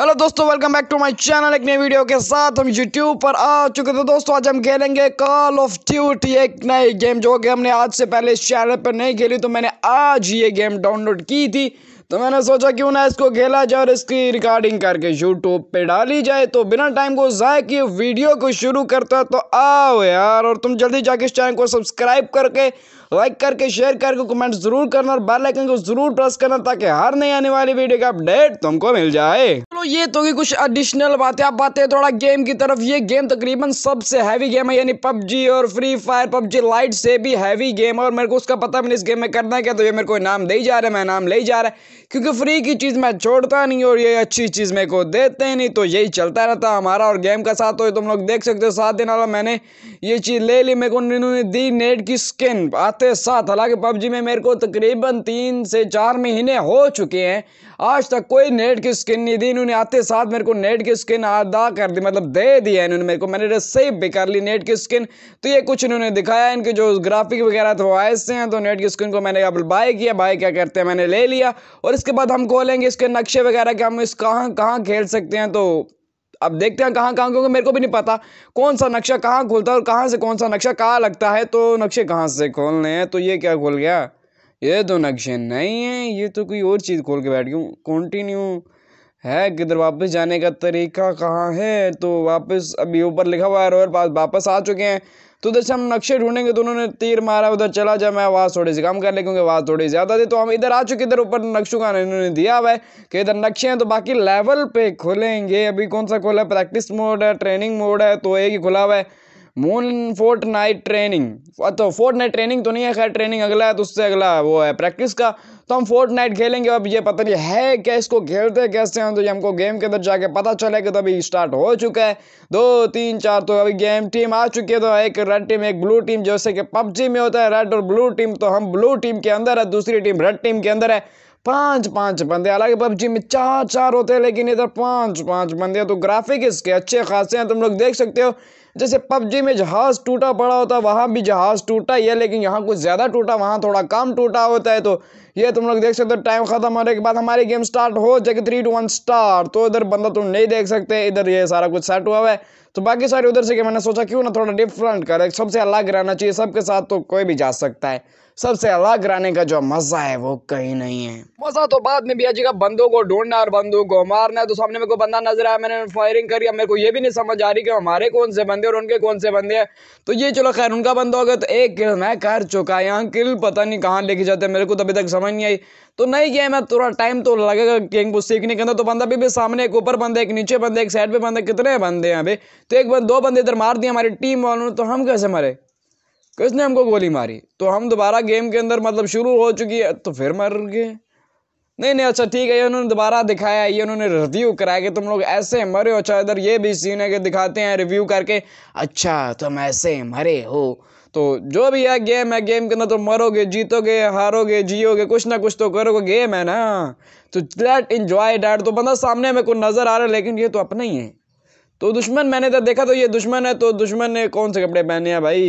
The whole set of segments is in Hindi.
हेलो दोस्तों welcome back to my channel एक नई वीडियो के साथ हम यूट्यूब पर आ चुके थे दोस्तों आज हम खेलेंगे कॉल ऑफ ड्यूटी एक नई गेम जो कि हमने आज से पहले इस चैनल पर नहीं खेली तो मैंने आज ये गेम डाउनलोड की थी तो मैंने सोचा क्यों ना इसको खेला जाए और इसकी रिकॉर्डिंग करके यूट्यूब पर डाली जाए तो बिना टाइम को जाए कि वीडियो को शुरू करता है तो आओ यार और तुम जल्दी जाके इस चैनल को सब्सक्राइब करके लाइक करके शेयर करके कमेंट जरूर करना और बेल आइकन को जरूर प्रेस करना ताकि हर नई आने वाली वीडियो का अपडेट तुमको मिल जाए तो ये तो की कुछ एडिशनल बातें आप बातें थोड़ा गेम की तरफ ये गेम तकरीबन सबसे हैवी गेम है यानी पबजी और फ्री फायर पबजी लाइट से भी हैवी गेम है और मेरे को उसका पता मैंने इस गेम में करना है क्या तो ये मेरे को इनाम दे जा रहा है मैं नाम ले जा रहा है क्योंकि फ्री की चीज़ मैं छोड़ता नहीं और ये अच्छी चीज़ मेरे को देते नहीं तो यही चलता रहता हमारा और गेम का साथ हो तुम लोग देख सकते हो सात दिन वाला मैंने ये चीज़ ले ली मेरे को इन्होंने दी नेट की स्किन आते साथ हालांकि पबजी में मेरे को तकरीबन तीन से चार महीने हो चुके हैं आज तक कोई नेट की स्किन नहीं दी इन्होंने आते साथ मेरे को नेट की स्किन अदा कर दी मतलब दे दिया इन्होंने मेरे को मैंने रिसीव तो भी कर ली नेट की स्किन तो ये कुछ इन्होंने दिखाया इनके जो ग्राफिक वगैरह थे वो तो ऐसे हैं तो नेट की स्किन को मैंने अब बाय किया बाय क्या करते हैं मैंने ले लिया और इसके बाद हम खोलेंगे इसके नक्शे वगैरह के हम इस कहाँ कहाँ खेल सकते हैं तो अब देखते हैं कहाँ कहाँ क्योंकि मेरे को भी नहीं पता कौन सा नक्शा कहाँ खोलता है और कहाँ से कौन सा नक्शा कहाँ लगता है तो नक्शे कहाँ से खोलने हैं तो ये क्या खोल गया ये तो नक्शे नहीं हैं ये तो कोई और चीज़ खोल के बैठ गई कंटिन्यू है किधर वापस जाने का तरीका कहाँ है तो वापस अभी ऊपर लिखा हुआ है रोयल पास वापस आ चुके हैं तो जैसे से हम नक्शे ढूंढेंगे तो उन्होंने तीर मारा उधर चला जाए मैं आवाज़ थोड़ी सी कम कर ले क्योंकि आवाज़ थोड़ी ज़्यादा थी तो हम इधर आ चुके इधर ऊपर नक्शों का इन्होंने दिया हुआ है कि इधर नक्शे हैं तो बाकी लेवल पे खोलेंगे अभी कौन सा खोला है प्रैक्टिस मोड है ट्रेनिंग मोड है तो एक ही खुला हुआ है मून फोर्ट नाइट ट्रेनिंग तो फोर्ट नाइट ट्रेनिंग तो नहीं है खैर ट्रेनिंग अगला है तो उससे अगला वो है प्रैक्टिस का तो हम फोर्ट नाइट खेलेंगे अब ये पता नहीं है क्या इसको खेलते कैसे हैं तो ये हमको गेम के अंदर जाके पता चले कि तो अभी स्टार्ट हो चुका है दो तीन चार तो अभी गेम टीम आ चुकी है तो एक रेड टीम एक ब्लू टीम जैसे कि पबजी में होता है रेड और ब्लू टीम तो हम ब्लू टीम के अंदर है दूसरी टीम रेड टीम के अंदर है पांच पांच बंदे हालांकि पबजी में चार चार होते हैं लेकिन इधर पांच पांच बंदे तो ग्राफिक इसके अच्छे खासे हैं तुम लोग देख सकते हो जैसे पबजी में जहाज़ टूटा पड़ा होता है वहाँ भी जहाज़ टूटा ही है लेकिन यहाँ कुछ ज़्यादा टूटा वहाँ थोड़ा कम टूटा होता है तो ये तुम लोग देख सकते हो टाइम ख़त्म होने के बाद हमारी गेम स्टार्ट हो जाएगी थ्री टू वन स्टार तो इधर बंदा तुम नहीं देख सकते इधर ये सारा कुछ सेट हुआ है तो बाकी सारे उधर से गए मैंने सोचा क्यों ना थोड़ा डिफरेंट कर सबसे अलग रहना चाहिए सबके साथ तो कोई भी जा सकता है सबसे अलग रहने का जो मजा है वो कहीं नहीं है मजा तो बाद में भी आजीगा बंदों को ढूंढना और बंदों को मारना है तो सामने मेरे को बंदा नजर आया मैंने फायरिंग करी मेरे को ये भी नहीं समझ आ रही कि हमारे कौन से बंदे और उनके कौन से बंदे हैं तो ये चलो खैर उनका बंदा होगा तो एक किल मैं कर चुका यहाँ किल पता नहीं कहाँ लेके जाते मेरे को तो अभी तक समझ नहीं आई तो नहीं गेम है थोड़ा टाइम तो लगेगा गेम को सीखने के अंदर तो बंदा भी, भी सामने एक ऊपर बंदे एक नीचे बंदे एक साइड पे बंदे कितने बंदे हैं अभी तो एक बंद दो बंदे इधर मार दिए हमारी टीम वालों ने तो हम कैसे मरे किसने हमको गोली मारी तो हम दोबारा गेम के अंदर मतलब शुरू हो चुकी है तो फिर मर गए नहीं नहीं अच्छा ठीक है ये उन्होंने दोबारा दिखाया ये उन्होंने रिव्यू कराया कि तुम लोग ऐसे मरे हो अच्छा इधर ये भी सीन है कि दिखाते हैं रिव्यू करके अच्छा तुम ऐसे मरे हो तो जो भी है गेम है गेम के अंदर तो मरोगे जीतोगे हारोगे जियोगे कुछ ना कुछ तो करोगे गेम है ना तो लेट इन्जॉय डैट तो बंदा सामने में कोई नज़र आ रहा है लेकिन ये तो अपना ही है तो दुश्मन मैंने तो देखा तो ये दुश्मन है तो दुश्मन ने कौन से कपड़े पहने हैं भाई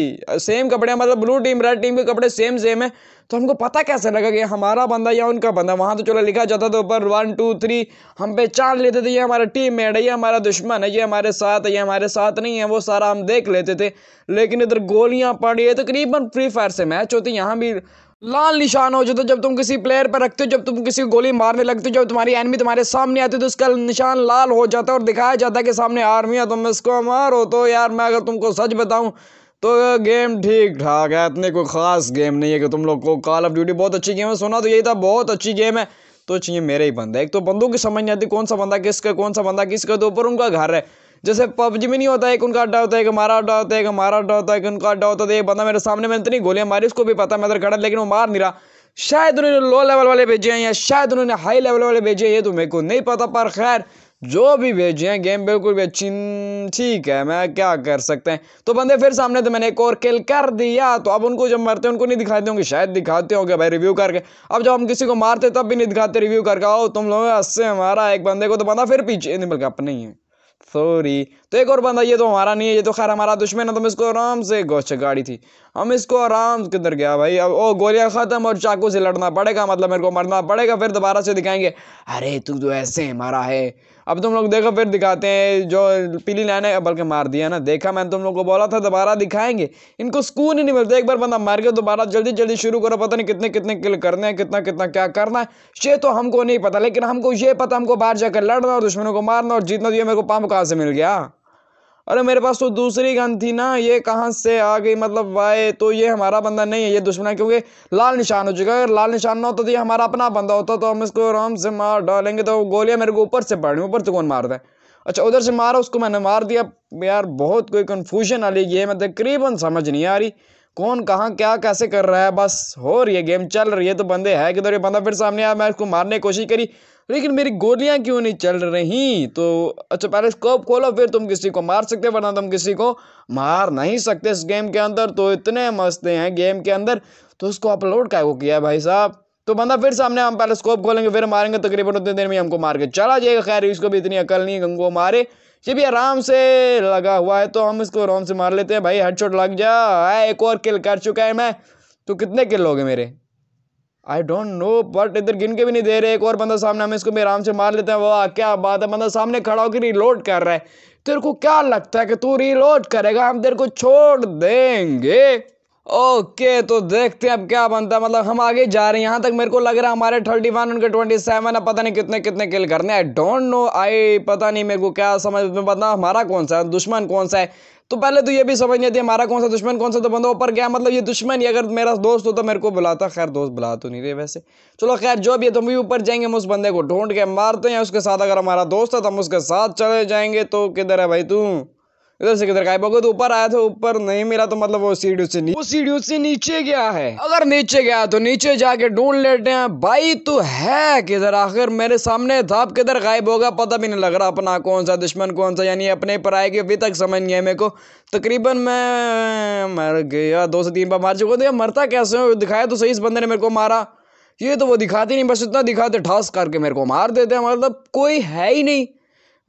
सेम कपड़े हैं मतलब ब्लू टीम रेड टीम के कपड़े सेम सेम है तो हमको पता कैसे लगा कि हमारा बंदा या उनका बंदा वहाँ तो चलो लिखा जाता था ऊपर वन टू थ्री हम पे चार लेते थे ये हमारा टीम मेट है ये हमारा दुश्मन है ये हमारे साथ है ये हमारे साथ नहीं है वो सारा हम देख लेते थे लेकिन इधर गोलियाँ पड़ी है तकरीबन तो फ्री फायर से मैच होती यहाँ भी लाल निशान हो जाता जब तुम किसी प्लेयर पर रखते हो जब तुम किसी को गोली मारने लगते हो जब तुम्हारी एनमी तुम्हारे सामने आती है तो उसका निशान लाल हो जाता है और दिखाया जाता है कि सामने आर्मी है तुम इसको मारो तो यार मैं अगर तुमको सच बताऊं तो गेम ठीक ठाक है इतने कोई ख़ास गेम नहीं है कि तुम लोग को कॉल ऑफ ड्यूटी बहुत अच्छी गेम है सुना तो यही था बहुत अच्छी गेम है तो चाहिए मेरे ही बंदा एक तो बंदों की समझ नहीं आती कौन सा बंदा किसका कौन सा बंदा किसका तो ऊपर उनका घर है जैसे पबजी में नहीं होता है उनका अड्डा होता है एक हमारा अड्डा होता है कि हमारा अड्डा होता है उनका अड्डा होता है तो ये बंदा मेरे सामने में इतनी गोलियां मारी उसको भी पता मैं अगर खड़ा लेकिन वो मार नहीं रहा शायद उन्होंने लो लेवल वाले भेजे हैं या शायद उन्होंने हाई लेवल वाले भेजे ये तो मेरे को नहीं पता पर खैर जो भी भेजे हैं गेम बिल्कुल भी अच्छी ठीक है मैं क्या कर सकते हैं तो बंदे फिर सामने तो मैंने एक और किल कर दिया तो अब उनको जब मरते हैं उनको नहीं दिखाते होंगे शायद दिखाते होंगे भाई रिव्यू करके अब जब हम किसी को मारते तब भी नहीं दिखाते रिव्यू करके आओ तुम लोग हस्से हमारा एक बंदे को तो बंदा फिर पीछे नहीं बल्कि अपने ही है सॉरी तो एक और बंदा ये तो हमारा नहीं है ये तो खैर हमारा दुश्मन है तो हम इसको आराम से गोश गाड़ी थी हम इसको आराम से किधर गया भाई अब ओ गोलियां ख़त्म और चाकू से लड़ना पड़ेगा मतलब मेरे को मरना पड़ेगा फिर दोबारा से दिखाएंगे अरे तू तो ऐसे हमारा है अब तुम लोग देखो फिर दिखाते हैं जो पीली लाइन है बल्कि मार दिया ना देखा मैंने तुम लोग को बोला था दोबारा दिखाएंगे इनको सुकून ही नहीं मिलता एक बार बंदा मार के दोबारा जल्दी जल्दी शुरू करो पता नहीं कितने कितने किल करने हैं कितना कितना क्या करना है ये तो हमको नहीं पता लेकिन हमको ये पता हमको बाहर जाकर लड़ना और दुश्मनों को मारना और जीतना दिया तो मेरे को पाम कहाँ से मिल गया अरे मेरे पास तो दूसरी गन थी ना ये कहाँ से आ गई मतलब वाए तो ये हमारा बंदा नहीं है ये दुश्मन है क्योंकि लाल निशान हो चुका है अगर लाल निशान ना होता तो ये हमारा अपना बंदा होता तो हम इसको आराम से मार डालेंगे तो गोलियाँ मेरे को ऊपर से पड़ रही ऊपर से कौन मार दें अच्छा उधर से मारा उसको मैंने मार दिया यार बहुत कोई कन्फ्यूजन वाली गेम मैं तकरीबन समझ नहीं आ रही कौन कहाँ क्या कैसे कर रहा है बस हो रही है गेम चल रही है तो बंदे है किधर ये बंदा फिर सामने आया मैं उसको मारने की कोशिश करी लेकिन मेरी गोलियां क्यों नहीं चल रही तो अच्छा पहले स्कोप खोलो फिर तुम किसी को मार सकते वरना तुम किसी को मार नहीं सकते इस गेम के अंदर तो इतने मस्ते हैं गेम के अंदर तो उसको अपलोड का किया है भाई साहब तो बंदा फिर सामने हम पहले स्कोप खोलेंगे फिर मारेंगे तकरीबन उतनी देर में हमको मार के चला जाएगा खैर इसको भी इतनी अकल नहीं गंगो मारे ये भी आराम से लगा हुआ है तो हम इसको आराम से मार लेते हैं भाई हेडशॉट लग जा एक और किल कर चुका है मैं तो कितने किल हो गए मेरे आई डोंट नो बट इधर गिन के भी नहीं दे रहे एक और बंदा सामने हमें इसको भी आराम से मार लेते हैं वाह क्या बात है बंदा सामने खड़ा होकर रिलोड कर रहा है तेरे को क्या लगता है कि तू रिलोड करेगा हम तेरे को छोड़ देंगे ओके तो देखते हैं अब क्या बनता है मतलब हम आगे जा रहे हैं यहाँ तक मेरे को लग रहा है हमारे थर्टी वन उनके ट्वेंटी सेवन है पता नहीं कितने कितने किल करने आई डोंट नो आई पता नहीं मेरे को क्या समझ में पता हमारा कौन सा है दुश्मन कौन सा है तो पहले तो ये भी समझ नहीं थी हमारा कौन सा दुश्मन कौन सा तो बंदा ऊपर गया मतलब ये दुश्मन ही अगर मेरा दोस्त हो तो मेरे को बुलाता खैर दोस्त बुला तो नहीं रहे वैसे चलो खैर जो भी है तो भी ऊपर जाएंगे हम उस बंदे को ढूंढ के मारते हैं उसके साथ अगर हमारा दोस्त है तो हम उसके साथ चले जाएंगे तो किधर है भाई तू इधर से किधर गायब हो गया तो ऊपर आया था ऊपर नहीं मिला तो मतलब वो सीढ़ियों से वो सीढ़ियों से नीचे गया है अगर नीचे गया तो नीचे जाके ढूंढ लेते हैं भाई तो है किधर आखिर मेरे सामने था किधर गायब होगा पता भी नहीं लग रहा अपना कौन सा दुश्मन कौन सा यानी अपने पर आए कि अभी तक समझ नहीं है मेरे को तकरीबन मैं मर गया दो से तीन बार मार चुका था मरता कैसे हो दिखाया तो सही इस बंदे ने मेरे को मारा ये तो वो दिखाते नहीं बस इतना दिखाते ठास करके मेरे को मार देते हैं मतलब कोई है ही नहीं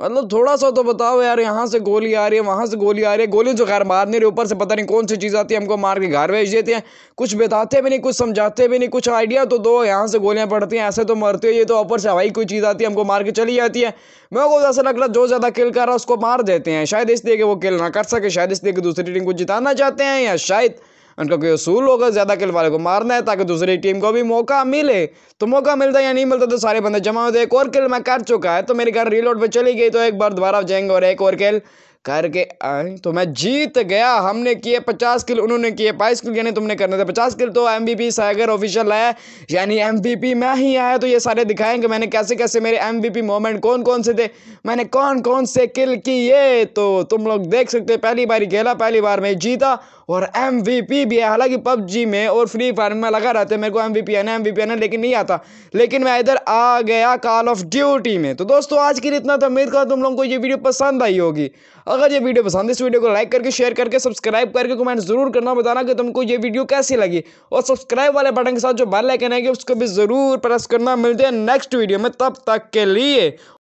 मतलब थोड़ा सा तो बताओ यार यहाँ से गोली आ रही है वहाँ से गोली आ रही है गोली जो खैर नहीं रही ऊपर से पता नहीं कौन सी चीज़ आती है हमको मार के घर भेज देते हैं कुछ बताते भी नहीं कुछ समझाते भी नहीं कुछ आइडिया तो दो यहाँ से गोलियाँ पड़ती हैं ऐसे तो मरते हो ये तो ऊपर से हवाई कोई चीज़ आती है हमको मार के चली जाती है मेरे को तो ऐसा लग रहा जो ज़्यादा किल कर रहा है उसको मार देते हैं शायद इसलिए कि वो किल ना कर सके शायद इसलिए कि दूसरी टीम को जिताना चाहते हैं या शायद उनका कोई असूल होगा ज़्यादा किल वाले को मारना है ताकि दूसरी टीम को भी मौका मिले तो मौका मिलता या नहीं मिलता तो सारे बंदे जमा होते एक और किल मैं कर चुका है तो मेरी घर रीलोड पर चली गई तो एक बार दोबारा जाएंगे और एक और किल करके आए तो मैं जीत गया हमने किए पचास किल उन्होंने किए बाईस किल यानी तुमने करने थे पचास किल तो M B P Sagar official है यानी एम बी पी मैं ही आया तो ये सारे दिखाएंगे मैंने कैसे कैसे मेरे एम बी पी मोमेंट कौन कौन से थे मैंने कौन कौन से किल किए तो तुम लोग देख सकते पहली बार खेला पहली बार मैं जीता और एम भी है हालांकि पबजी में और फ्री फायर में लगा रहता है मेरे को M V P N M V P N लेकिन नहीं आता लेकिन मैं इधर आ गया कॉल ऑफ ड्यूटी में तो दोस्तों आज के लिए इतना तो उम्मीद कर तुम लोगों को ये वीडियो पसंद आई होगी अगर ये वीडियो पसंद है इस वीडियो को लाइक करके शेयर करके सब्सक्राइब करके कमेंट जरूर करना बताना कि तुमको ये वीडियो कैसी लगी और सब्सक्राइब वाले बटन के साथ जो बेल आइकन है उसको भी ज़रूर प्रेस करना मिलते हैं नेक्स्ट वीडियो में तब तक के लिए